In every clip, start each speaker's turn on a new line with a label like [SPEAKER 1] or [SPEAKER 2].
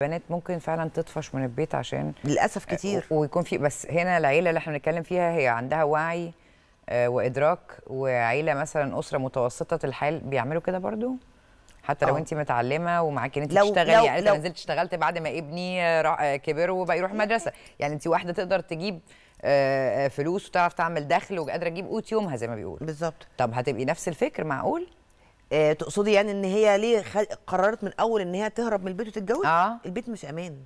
[SPEAKER 1] بنات ممكن فعلا تطفش من البيت عشان للاسف كتير آه، ويكون في بس هنا العيله اللي احنا بنتكلم فيها هي عندها وعي آه، وادراك وعيله مثلا اسره متوسطه الحال بيعملوا كده برضو حتى لو آه. انت متعلمه ومعاكي ان انت تشتغلي يعني انت نزلت اشتغلت بعد ما ابني كبر وبقى يروح مدرسه يعني انت واحده تقدر تجيب فلوس وتعرف تعمل دخل وقادره تجيب قوت يومها زي ما بيقولوا بالظبط طب هتبقي نفس الفكر معقول
[SPEAKER 2] آه، تقصدي يعني ان هي ليه قررت من اول ان هي تهرب من البيت وتتجوز آه. البيت مش امان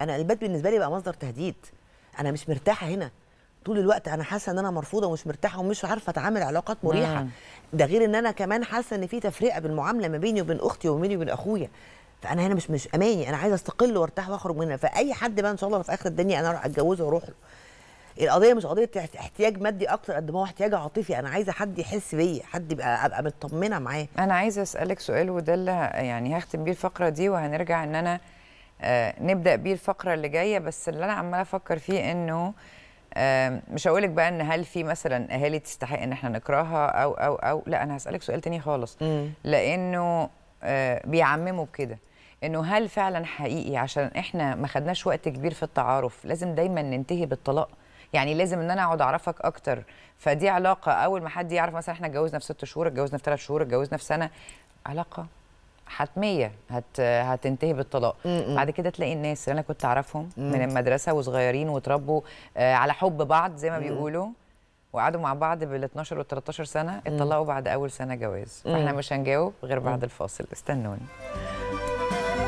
[SPEAKER 2] انا البيت بالنسبه لي بقى مصدر تهديد انا مش مرتاحه هنا طول الوقت انا حاسه ان انا مرفوضه ومش مرتاحه ومش عارفه اتعامل علاقات مريحه مم. نعم. ده غير ان انا كمان حاسه ان في تفرقه بالمعامله ما بيني وبين اختي وما بيني وبين اخويا فانا هنا مش مش اماني انا عايزه استقل وارتاح واخرج منها فاي حد بقى ان شاء الله في اخر الدنيا انا اروح اتجوزه واروح له القضيه مش قضيه احتياج مادي اكتر قد ما هو احتياج عاطفي انا عايزه حد يحس بيا حد يبقى ابقى مطمنه
[SPEAKER 1] معاه انا عايزه اسالك سؤال وده اللي يعني هختم بيه الفقره دي وهنرجع ان انا آه، نبدا بيه الفقره اللي جايه بس اللي انا عماله افكر فيه انه مش آه، مش هقولك بقى ان هل في مثلا اهالي تستحق ان احنا نكرهها او او او لا انا هسالك سؤال تاني خالص م. لانه آه، بيعمموا بكده انه هل فعلا حقيقي عشان احنا ما خدناش وقت كبير في التعارف لازم دايما ننتهي بالطلاق يعني لازم ان انا اقعد اعرفك اكتر فدي علاقه اول ما حد يعرف مثلا احنا اتجوزنا في ست شهور اتجوزنا في ثلاث شهور اتجوزنا في سنه علاقه حتميه هت... هتنتهي بالطلاق م-م. بعد كده تلاقي الناس اللي انا كنت اعرفهم م-م. من المدرسه وصغيرين وتربوا آه، على حب بعض زي ما م-م. بيقولوا وقعدوا مع بعض بال 12 وال 13 سنه اتطلقوا بعد اول سنه جواز فاحنا مش هنجاوب غير بعد الفاصل استنوني